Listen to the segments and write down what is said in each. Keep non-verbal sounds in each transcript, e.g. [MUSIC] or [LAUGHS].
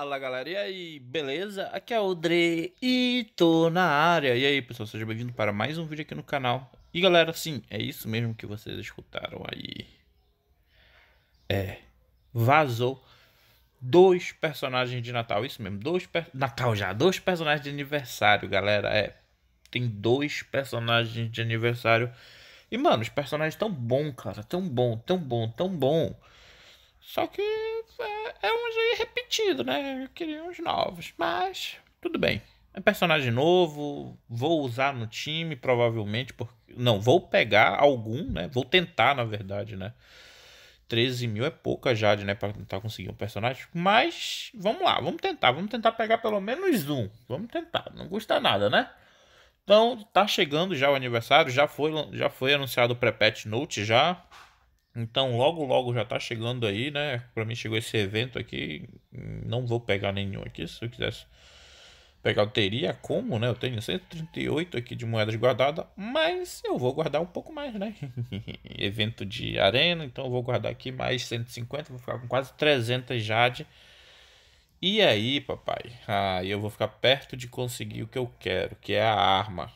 Fala galera, e aí, beleza? Aqui é o Dre e tô na área. E aí pessoal, seja bem-vindo para mais um vídeo aqui no canal. E galera, sim, é isso mesmo que vocês escutaram aí. É, vazou dois personagens de Natal, isso mesmo, dois Natal já, dois personagens de aniversário, galera. É, tem dois personagens de aniversário. E mano, os personagens tão bom, cara, tão bom, tão bom, tão bom. Só que é, é uns aí repetido, né? Eu queria uns novos, mas tudo bem. É personagem novo, vou usar no time, provavelmente, porque. Não, vou pegar algum, né? Vou tentar, na verdade, né? 13 mil é pouca Jade, né? Pra tentar conseguir um personagem. Mas vamos lá, vamos tentar. Vamos tentar pegar pelo menos um. Vamos tentar. Não custa nada, né? Então, tá chegando já o aniversário. Já foi, já foi anunciado o pré-patch Note já. Então, logo, logo já tá chegando aí, né? Pra mim chegou esse evento aqui. Não vou pegar nenhum aqui. Se eu quisesse pegar, eu teria como, né? Eu tenho 138 aqui de moedas guardada, mas eu vou guardar um pouco mais, né? [LAUGHS] evento de arena, então eu vou guardar aqui mais 150, vou ficar com quase 300 jade. E aí, papai? Ah, eu vou ficar perto de conseguir o que eu quero, que é a arma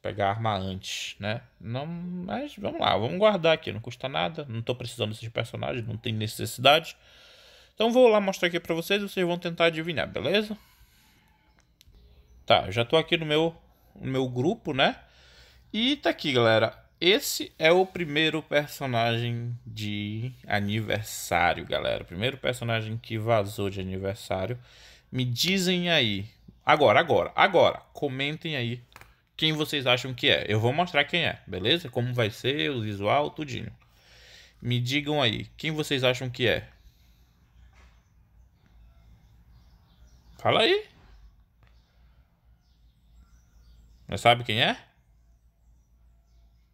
pegar arma antes, né? Não, mas vamos lá, vamos guardar aqui, não custa nada, não tô precisando desses personagens, não tem necessidade. Então vou lá mostrar aqui pra vocês, vocês vão tentar adivinhar, beleza? Tá, já tô aqui no meu, no meu grupo, né? E tá aqui, galera. Esse é o primeiro personagem de aniversário, galera. primeiro personagem que vazou de aniversário. Me dizem aí, agora, agora, agora, comentem aí quem vocês acham que é. Eu vou mostrar quem é, beleza? Como vai ser, o visual, tudinho. Me digam aí, quem vocês acham que é? Fala aí. Já sabe quem é?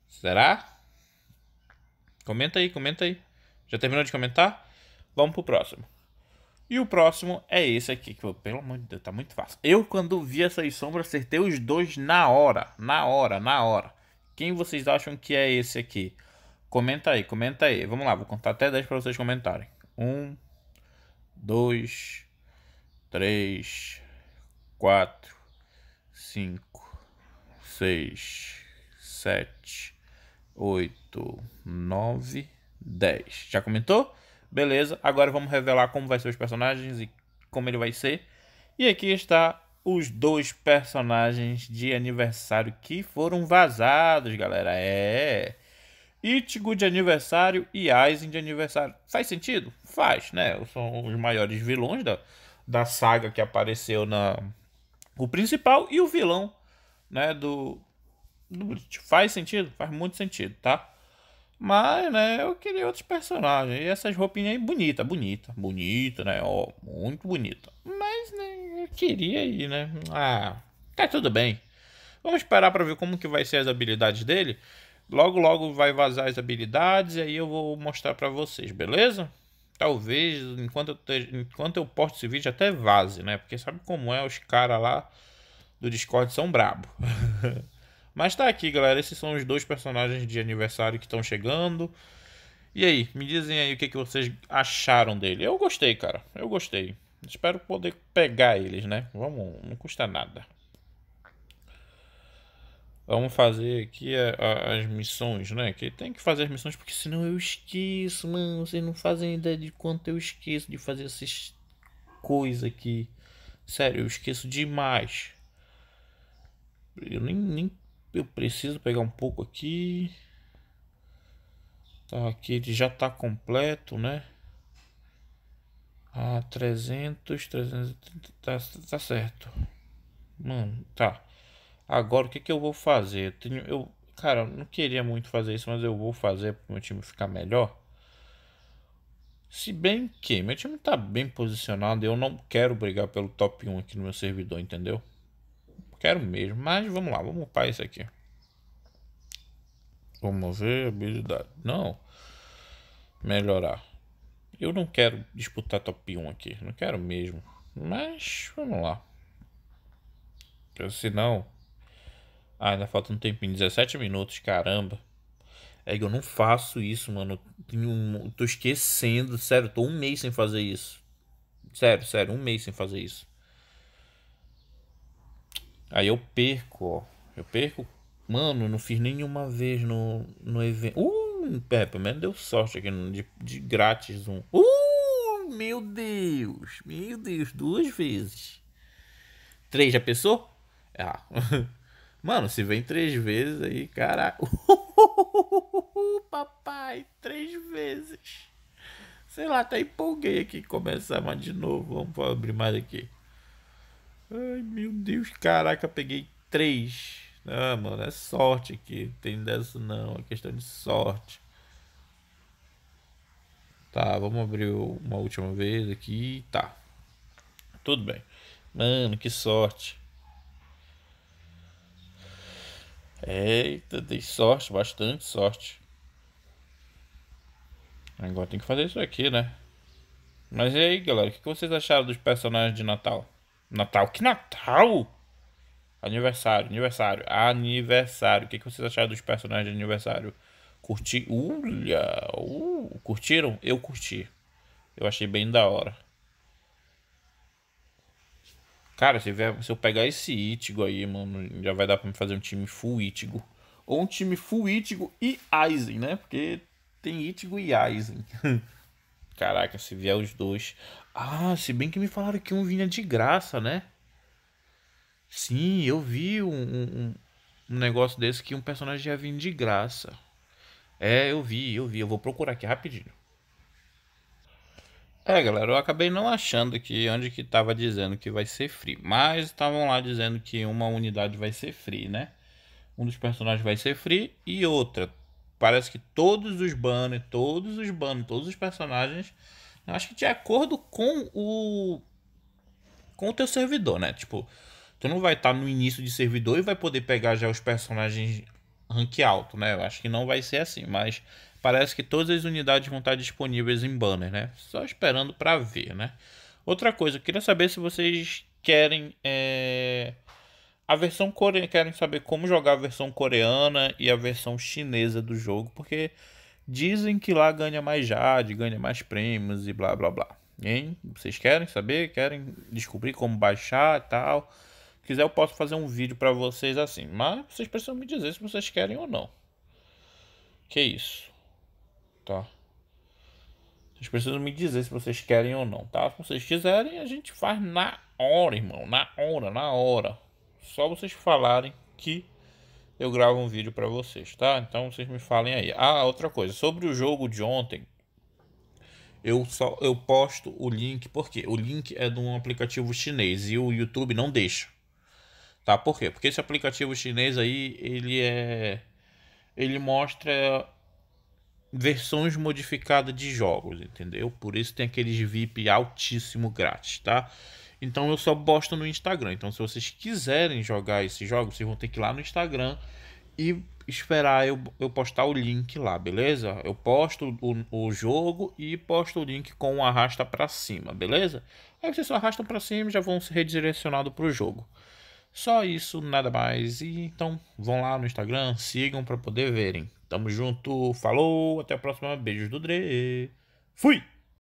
Será? Comenta aí, comenta aí. Já terminou de comentar? Vamos pro próximo. E o próximo é esse aqui, que pelo amor de Deus, tá muito fácil. Eu, quando vi essas sombras, acertei os dois na hora, na hora, na hora. Quem vocês acham que é esse aqui? Comenta aí, comenta aí. Vamos lá, vou contar até 10 para vocês comentarem. 1, 2, 3, 4, 5, 6, 7, 8, 9, 10. Já comentou? Beleza, agora vamos revelar como vai ser os personagens e como ele vai ser. E aqui está os dois personagens de aniversário que foram vazados, galera. É. Itigo de aniversário e Aizen de aniversário. Faz sentido? Faz, né? São os maiores vilões da, da saga que apareceu na. O principal e o vilão, né? Do. do... Faz sentido? Faz muito sentido, tá? Mas, né, eu queria outros personagens. E essas roupinhas aí, bonita, bonita, bonita, né? Ó, muito bonita. Mas, né, eu queria aí, né? Ah, tá tudo bem. Vamos esperar para ver como que vai ser as habilidades dele. Logo, logo vai vazar as habilidades e aí eu vou mostrar para vocês, beleza? Talvez, enquanto eu, te... enquanto eu posto esse vídeo, até vaze, né? Porque sabe como é, os caras lá do Discord são brabo. [LAUGHS] Mas tá aqui, galera. Esses são os dois personagens de aniversário que estão chegando. E aí, me dizem aí o que, que vocês acharam dele. Eu gostei, cara. Eu gostei. Espero poder pegar eles, né? Vamos, não custa nada. Vamos fazer aqui a, a, as missões, né? Que tem que fazer as missões porque senão eu esqueço, mano. Vocês não fazem ideia de quanto eu esqueço de fazer essas coisas aqui. Sério, eu esqueço demais. Eu nem, nem eu preciso pegar um pouco aqui. Tá, aqui ele já tá completo, né? Ah, 300, 330, tá, tá certo. Mano, tá. Agora o que que eu vou fazer? Eu, tenho, eu cara, eu não queria muito fazer isso, mas eu vou fazer para o meu time ficar melhor. Se bem que meu time está bem posicionado, eu não quero brigar pelo top 1 aqui no meu servidor, entendeu? quero mesmo, mas vamos lá, vamos upar isso aqui. Vamos ver habilidade. Não. Melhorar. Eu não quero disputar top 1 aqui. Não quero mesmo. Mas vamos lá. Senão. Ah, ainda falta um tempinho. 17 minutos, caramba. É que eu não faço isso, mano. tô esquecendo. Sério, tô um mês sem fazer isso. Sério, sério, um mês sem fazer isso. Aí eu perco, ó. Eu perco. Mano, não fiz nenhuma vez no, no evento. Uh, é, pelo menos deu sorte aqui de, de grátis um. Uh, meu Deus! Meu Deus, duas vezes. Três, já pensou? Ah. [LAUGHS] Mano, se vem três vezes aí, caraca. [LAUGHS] Papai, três vezes. Sei lá, tá empolguei aqui. Começar mais de novo. Vamos abrir mais aqui. Ai, meu Deus, caraca, peguei três. Ah, mano, é sorte aqui. Tem dessa não, é questão de sorte. Tá, vamos abrir uma última vez aqui. Tá. Tudo bem. Mano, que sorte. Eita, dei sorte, bastante sorte. Agora tem que fazer isso aqui, né? Mas e aí, galera, o que vocês acharam dos personagens de Natal? Natal? Que Natal? Aniversário, aniversário, aniversário. O que, que vocês acharam dos personagens de aniversário? Curti. Ulha! Uh, curtiram? Eu curti. Eu achei bem da hora. Cara, se, vier, se eu pegar esse Itigo aí, mano, já vai dar pra me fazer um time full Itigo. Ou um time full Itigo e Aizen, né? Porque tem Itigo e Aizen. [LAUGHS] Caraca, se vier os dois. Ah, se bem que me falaram que um vinha de graça, né? Sim, eu vi um, um, um negócio desse que um personagem ia vir de graça. É, eu vi, eu vi. Eu vou procurar aqui rapidinho. É, galera, eu acabei não achando que onde que tava dizendo que vai ser free. Mas estavam lá dizendo que uma unidade vai ser free, né? Um dos personagens vai ser free e outra parece que todos os banners, todos os banners, todos os personagens, eu acho que de acordo com o com o teu servidor, né? Tipo, tu não vai estar tá no início de servidor e vai poder pegar já os personagens rank alto, né? Eu acho que não vai ser assim, mas parece que todas as unidades vão estar tá disponíveis em banner, né? Só esperando para ver, né? Outra coisa, eu queria saber se vocês querem é, a versão coreana, querem saber como jogar a versão coreana e a versão chinesa do jogo, porque dizem que lá ganha mais Jade, ganha mais prêmios e blá blá blá. Hein? Vocês querem saber? Querem descobrir como baixar e tal? Se quiser, eu posso fazer um vídeo para vocês assim, mas vocês precisam me dizer se vocês querem ou não. Que isso, tá? Vocês precisam me dizer se vocês querem ou não, tá? Se vocês quiserem, a gente faz na hora, irmão, na hora, na hora. Só vocês falarem que eu gravo um vídeo para vocês, tá? Então vocês me falem aí. Ah, outra coisa, sobre o jogo de ontem, eu só eu posto o link, porque o link é de um aplicativo chinês e o YouTube não deixa. Tá? Por quê? Porque esse aplicativo chinês aí, ele é ele mostra versões modificadas de jogos, entendeu? Por isso tem aqueles VIP altíssimo grátis, tá? Então eu só posto no Instagram. Então se vocês quiserem jogar esse jogo, vocês vão ter que ir lá no Instagram e esperar eu, eu postar o link lá, beleza? Eu posto o, o jogo e posto o link com o arrasta para cima, beleza? Aí vocês só arrastam para cima e já vão ser redirecionados para o jogo. Só isso, nada mais. E então vão lá no Instagram, sigam para poder verem. Tamo junto, falou, até a próxima. Beijos do Dre. Fui!